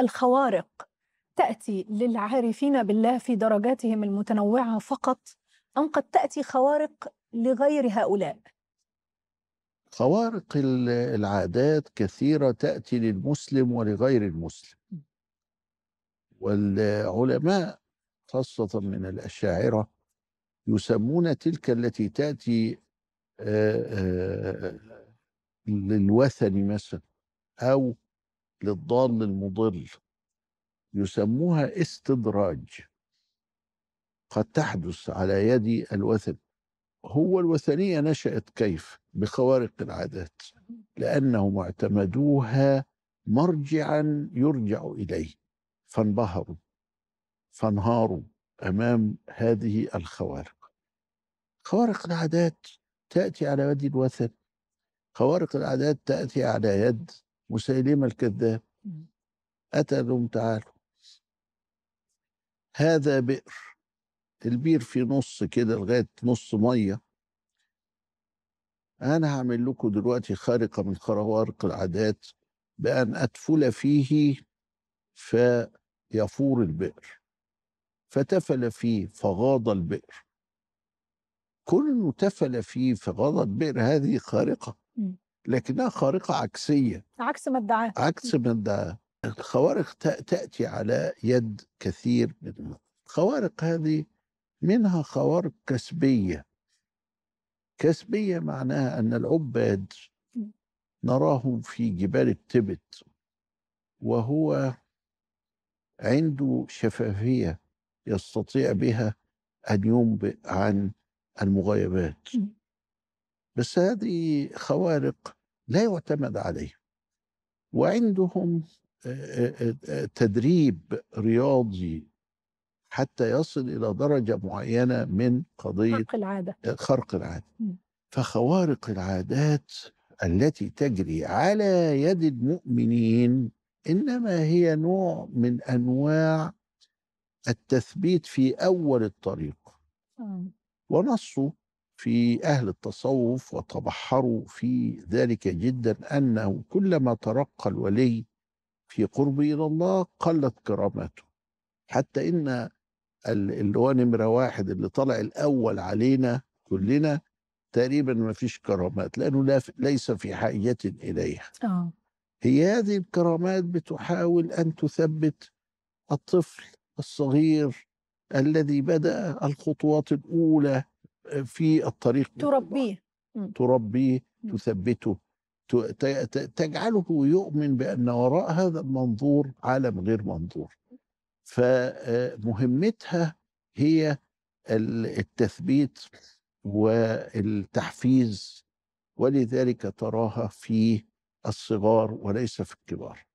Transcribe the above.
الخوارق تأتي للعارفين بالله في درجاتهم المتنوعة فقط أم قد تأتي خوارق لغير هؤلاء؟ خوارق العادات كثيرة تأتي للمسلم ولغير المسلم والعلماء خاصة من الأشاعرة يسمون تلك التي تأتي للوثن مثلا أو للضال المضل يسموها استدراج قد تحدث على يد الوثن هو الوثنية نشأت كيف بخوارق العادات لأنهم اعتمدوها مرجعا يرجع إليه فانبهروا فانهاروا أمام هذه الخوارق خوارق العادات تأتي على يد الوثن خوارق العادات تأتي على يد مسيلمة الكذاب أتى لهم تعالوا هذا بئر البير في نص كده لغاية نص مية أنا هعمل لكم دلوقتي خارقة من خوارق العادات بأن أدفل فيه فيفور البئر فتفل فيه فغاض البئر كل تفل فيه فغاض البئر هذه خارقة لكنها خارقه عكسيه عكس ما ادعاه عكس ما ادعاه الخوارق تاتي على يد كثير من الخوارق هذه منها خوارق كسبيه كسبيه معناها ان العباد نراهم في جبال التبت وهو عنده شفافيه يستطيع بها ان ينبئ عن المغيبات بس هذه خوارق لا يعتمد عليه وعندهم تدريب رياضي حتى يصل إلى درجة معينة من قضية خرق العادة خرق العادة فخوارق العادات التي تجري على يد المؤمنين إنما هي نوع من أنواع التثبيت في أول الطريق آه. ونصه في أهل التصوف وتبحروا في ذلك جدا أنه كلما ترقى الولي في قربه إلى الله قلت كرامته حتى إن اللي هو نمرة واحد اللي طلع الأول علينا كلنا تقريبا ما فيش كرامات لأنه لا ليس في حاجة إليها أوه. هي هذه الكرامات بتحاول أن تثبت الطفل الصغير الذي بدأ الخطوات الأولى في الطريق تربيه تربيه تثبته تجعله يؤمن بأن وراء هذا المنظور عالم غير منظور فمهمتها آه، هي التثبيت والتحفيز ولذلك تراها في الصغار وليس في الكبار